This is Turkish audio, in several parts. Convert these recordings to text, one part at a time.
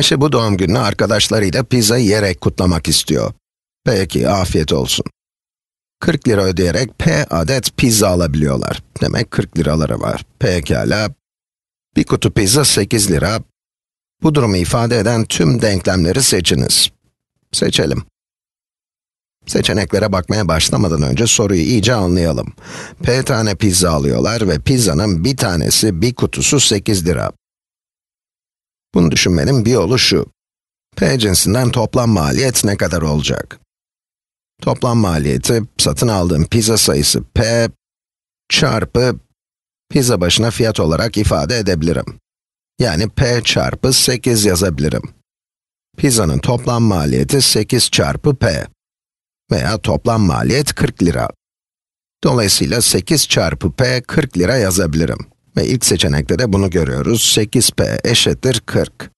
Ayşe bu doğum gününü arkadaşlarıyla pizza yiyerek kutlamak istiyor. Peki, afiyet olsun. 40 lira ödeyerek P adet pizza alabiliyorlar. Demek 40 liraları var. Pekala. Bir kutu pizza 8 lira. Bu durumu ifade eden tüm denklemleri seçiniz. Seçelim. Seçeneklere bakmaya başlamadan önce soruyu iyice anlayalım. P tane pizza alıyorlar ve pizzanın bir tanesi, bir kutusu 8 lira. Bunu düşünmenin bir yolu şu. P cinsinden toplam maliyet ne kadar olacak? Toplam maliyeti, satın aldığım pizza sayısı P çarpı pizza başına fiyat olarak ifade edebilirim. Yani P çarpı 8 yazabilirim. Pizzanın toplam maliyeti 8 çarpı P. Veya toplam maliyet 40 lira. Dolayısıyla 8 çarpı P 40 lira yazabilirim. Ve ilk seçenekte de bunu görüyoruz. 8p eşittir 40.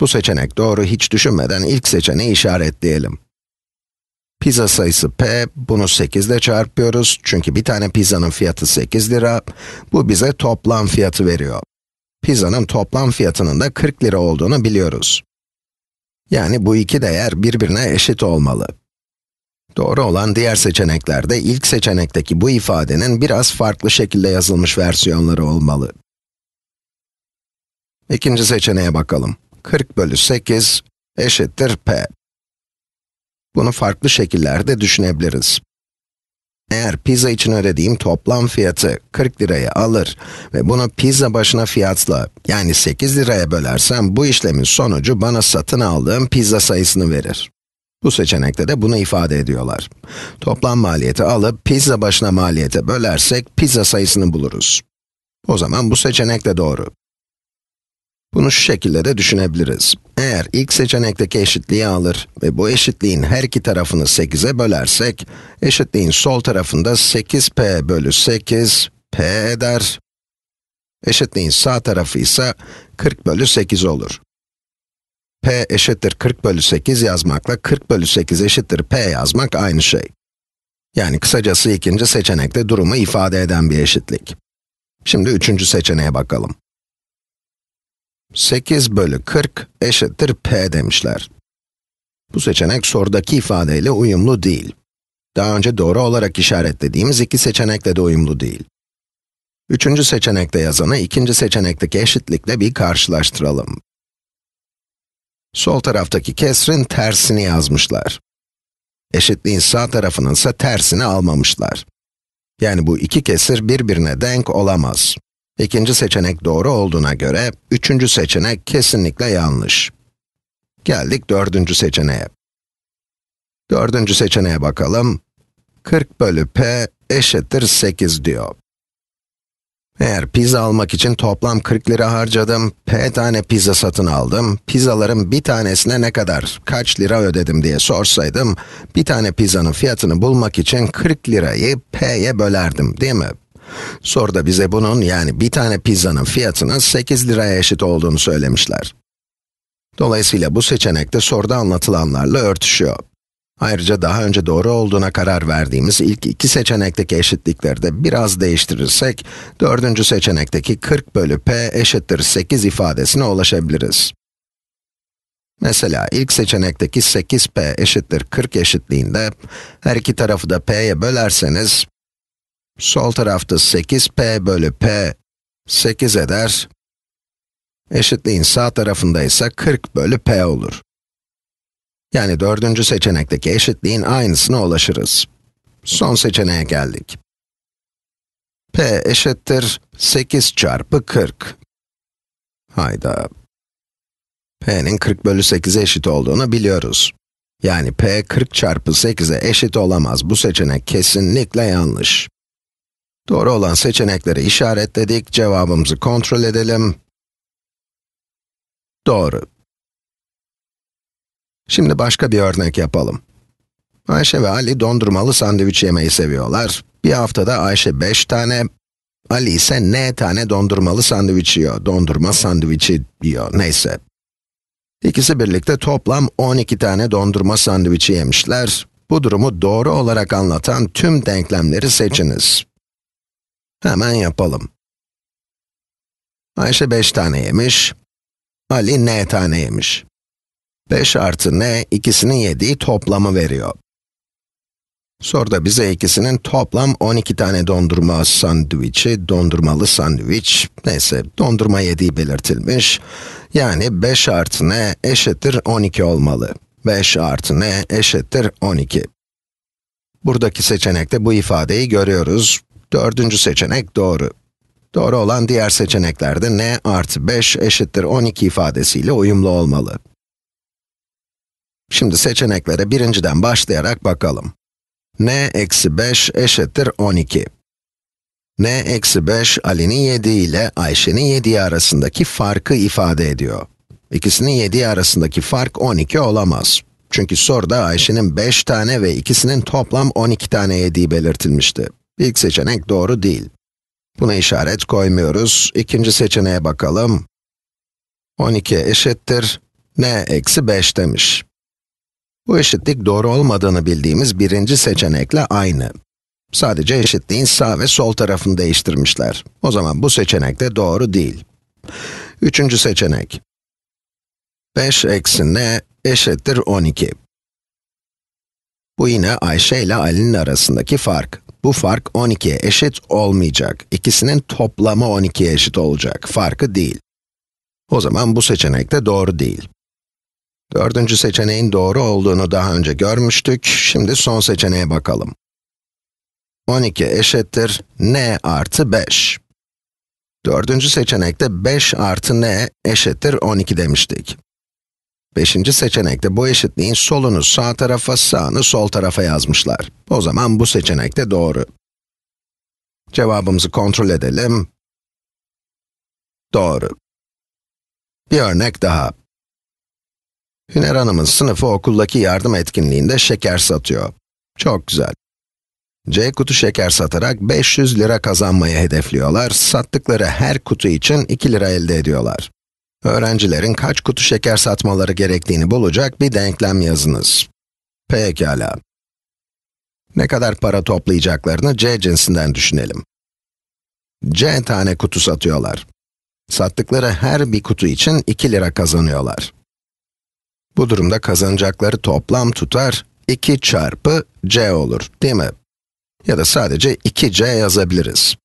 Bu seçenek doğru hiç düşünmeden ilk seçeneği işaretleyelim. Pizza sayısı p, bunu 8 ile çarpıyoruz. Çünkü bir tane pizzanın fiyatı 8 lira. Bu bize toplam fiyatı veriyor. Pizzanın toplam fiyatının da 40 lira olduğunu biliyoruz. Yani bu iki değer birbirine eşit olmalı. Doğru olan diğer seçeneklerde ilk seçenekteki bu ifadenin biraz farklı şekilde yazılmış versiyonları olmalı. İkinci seçeneğe bakalım. 40 bölü 8 eşittir p. Bunu farklı şekillerde düşünebiliriz. Eğer pizza için ödediğim toplam fiyatı 40 liraya alır ve bunu pizza başına fiyatla yani 8 liraya bölersem bu işlemin sonucu bana satın aldığım pizza sayısını verir. Bu seçenekte de bunu ifade ediyorlar. Toplam maliyeti alıp pizza başına maliyete bölersek pizza sayısını buluruz. O zaman bu seçenek de doğru. Bunu şu şekilde de düşünebiliriz. Eğer ilk seçenekteki eşitliği alır ve bu eşitliğin her iki tarafını 8'e bölersek, eşitliğin sol tarafında 8p bölü 8, p eder. Eşitliğin sağ tarafı ise 40 bölü 8 olur p eşittir 40 bölü 8 yazmakla 40 bölü 8 eşittir p yazmak aynı şey. Yani kısacası ikinci seçenekte durumu ifade eden bir eşitlik. Şimdi üçüncü seçeneğe bakalım. 8 bölü 40 eşittir p demişler. Bu seçenek sorudaki ifadeyle uyumlu değil. Daha önce doğru olarak işaretlediğimiz iki seçenekle de uyumlu değil. Üçüncü seçenekte yazanı ikinci seçenekteki eşitlikle bir karşılaştıralım sol taraftaki kesrin tersini yazmışlar. Eşitliğin sağ tarafının ise tersini almamışlar. Yani bu iki kesir birbirine denk olamaz. İkinci seçenek doğru olduğuna göre, üçüncü seçenek kesinlikle yanlış. Geldik dördüncü seçeneğe. Dördüncü seçeneğe bakalım. 40 bölü p eşittir 8 diyor. Eğer pizza almak için toplam 40 lira harcadım, p tane pizza satın aldım, pizzaların bir tanesine ne kadar, kaç lira ödedim diye sorsaydım, bir tane pizzanın fiyatını bulmak için 40 lirayı p'ye bölerdim, değil mi? Soruda bize bunun, yani bir tane pizzanın fiyatının 8 liraya eşit olduğunu söylemişler. Dolayısıyla bu seçenek de soruda anlatılanlarla örtüşüyor. Ayrıca daha önce doğru olduğuna karar verdiğimiz ilk iki seçenekteki eşitlikleri de biraz değiştirirsek, dördüncü seçenekteki 40 bölü p eşittir 8 ifadesine ulaşabiliriz. Mesela ilk seçenekteki 8p eşittir 40 eşitliğinde, her iki tarafı da p'ye bölerseniz, sol tarafta 8p bölü p 8 eder, eşitliğin sağ tarafında ise 40 bölü p olur. Yani dördüncü seçenekteki eşitliğin aynısına ulaşırız. Son seçeneğe geldik. p eşittir 8 çarpı 40. Hayda. p'nin 40 bölü 8'e eşit olduğunu biliyoruz. Yani p 40 çarpı 8'e eşit olamaz. Bu seçenek kesinlikle yanlış. Doğru olan seçenekleri işaretledik. Cevabımızı kontrol edelim. Doğru. Şimdi başka bir örnek yapalım. Ayşe ve Ali dondurmalı sandviç yemeyi seviyorlar. Bir haftada Ayşe 5 tane, Ali ise ne tane dondurmalı sandviç yiyor. Dondurma sandviçi yiyor, neyse. İkisi birlikte toplam 12 tane dondurma sandviçi yemişler. Bu durumu doğru olarak anlatan tüm denklemleri seçiniz. Hemen yapalım. Ayşe 5 tane yemiş, Ali ne tane yemiş. 5 artı n ikisinin yediği toplamı veriyor. Soruda bize ikisinin toplam 12 tane dondurma sandviçi, dondurmalı sandviç, neyse dondurma yediği belirtilmiş. Yani 5 artı n eşittir 12 olmalı. 5 artı n eşittir 12. Buradaki seçenekte bu ifadeyi görüyoruz. Dördüncü seçenek doğru. Doğru olan diğer seçeneklerde n artı 5 eşittir 12 ifadesiyle uyumlu olmalı. Şimdi seçeneklere birinciden başlayarak bakalım. n eksi 5 eşittir 12. n eksi 5, Ali'nin 7 ile Ayşe'nin 7 arasındaki farkı ifade ediyor. İkisinin 7 arasındaki fark 12 olamaz. Çünkü soruda Ayşe'nin 5 tane ve ikisinin toplam 12 tane yediği belirtilmişti. İlk seçenek doğru değil. Buna işaret koymuyoruz. İkinci seçeneğe bakalım. 12 eşittir n eksi 5 demiş. Bu eşitlik doğru olmadığını bildiğimiz birinci seçenekle aynı. Sadece eşitliğin sağ ve sol tarafını değiştirmişler. O zaman bu seçenek de doğru değil. Üçüncü seçenek. 5 eksi n eşittir 12. Bu yine Ayşe ile Ali'nin arasındaki fark. Bu fark 12'ye eşit olmayacak. İkisinin toplamı 12'ye eşit olacak. Farkı değil. O zaman bu seçenek de doğru değil. Dördüncü seçeneğin doğru olduğunu daha önce görmüştük. Şimdi son seçeneğe bakalım. 12 eşittir n artı 5. Dördüncü seçenekte 5 artı n eşittir 12 demiştik. Beşinci seçenekte bu eşitliğin solunu sağ tarafa, sağını sol tarafa yazmışlar. O zaman bu seçenek de doğru. Cevabımızı kontrol edelim. Doğru. Bir örnek daha. Hüner Hanım'ın sınıfı okuldaki yardım etkinliğinde şeker satıyor. Çok güzel. C kutu şeker satarak 500 lira kazanmayı hedefliyorlar. Sattıkları her kutu için 2 lira elde ediyorlar. Öğrencilerin kaç kutu şeker satmaları gerektiğini bulacak bir denklem yazınız. Pekala. Ne kadar para toplayacaklarını C cinsinden düşünelim. C tane kutu satıyorlar. Sattıkları her bir kutu için 2 lira kazanıyorlar. Bu durumda kazanacakları toplam tutar 2 çarpı c olur, değil mi? Ya da sadece 2c yazabiliriz.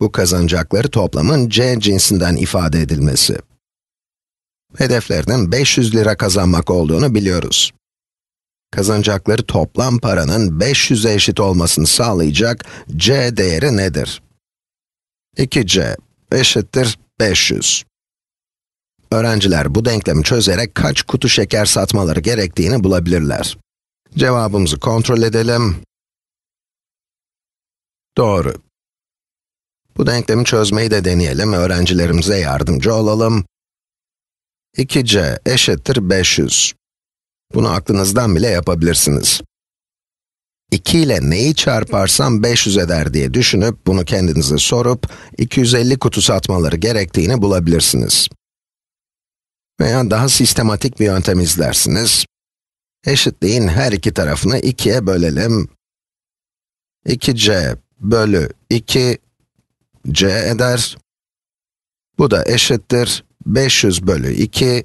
Bu kazanacakları toplamın c cinsinden ifade edilmesi. Hedeflerinin 500 lira kazanmak olduğunu biliyoruz. Kazanacakları toplam paranın 500'e eşit olmasını sağlayacak c değeri nedir? 2c eşittir 500. Öğrenciler bu denklemi çözerek kaç kutu şeker satmaları gerektiğini bulabilirler. Cevabımızı kontrol edelim. Doğru. Bu denklemi çözmeyi de deneyelim, öğrencilerimize yardımcı olalım. 2c eşittir 500. Bunu aklınızdan bile yapabilirsiniz. 2 ile neyi çarparsam 500 eder diye düşünüp, bunu kendinize sorup, 250 kutu satmaları gerektiğini bulabilirsiniz veya daha sistematik bir yöntem izlersiniz. Eşitliğin her iki tarafını 2'ye bölelim. 2c bölü 2 c eder. Bu da eşittir 500 bölü 2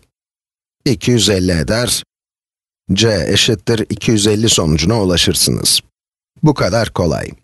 250 eder. c eşittir 250 sonucuna ulaşırsınız. Bu kadar kolay.